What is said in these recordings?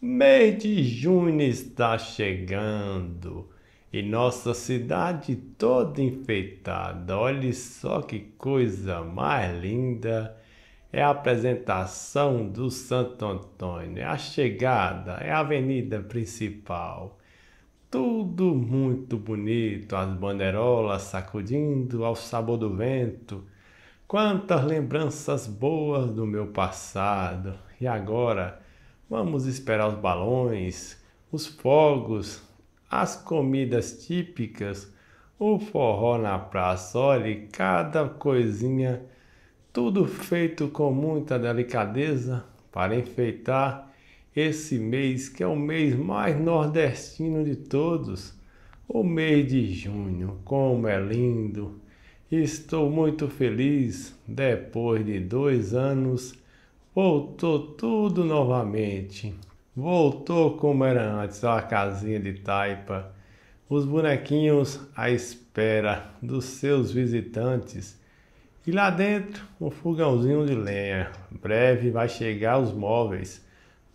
Mês de junho está chegando e nossa cidade toda enfeitada. Olhe só que coisa mais linda! É a apresentação do Santo Antônio, é a chegada, é a avenida principal. Tudo muito bonito, as banderolas sacudindo ao sabor do vento. Quantas lembranças boas do meu passado! E agora? Vamos esperar os balões, os fogos, as comidas típicas, o forró na praça, olhe cada coisinha, tudo feito com muita delicadeza para enfeitar esse mês que é o mês mais nordestino de todos, o mês de junho. Como é lindo! Estou muito feliz depois de dois anos Voltou tudo novamente. Voltou como era antes a casinha de taipa, os bonequinhos à espera dos seus visitantes. E lá dentro, um fogãozinho de lenha. Breve vai chegar os móveis.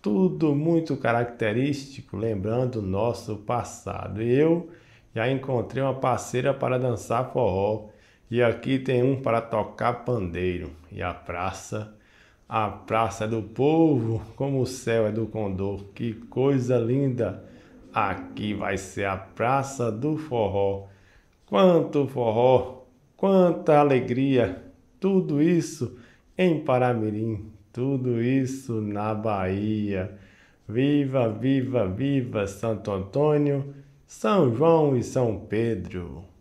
Tudo muito característico, lembrando o nosso passado. Eu já encontrei uma parceira para dançar forró. E aqui tem um para tocar pandeiro. E a praça a praça é do povo, como o céu é do condor. Que coisa linda! Aqui vai ser a praça do forró. Quanto forró, quanta alegria! Tudo isso em Paramirim, tudo isso na Bahia. Viva, viva, viva Santo Antônio, São João e São Pedro!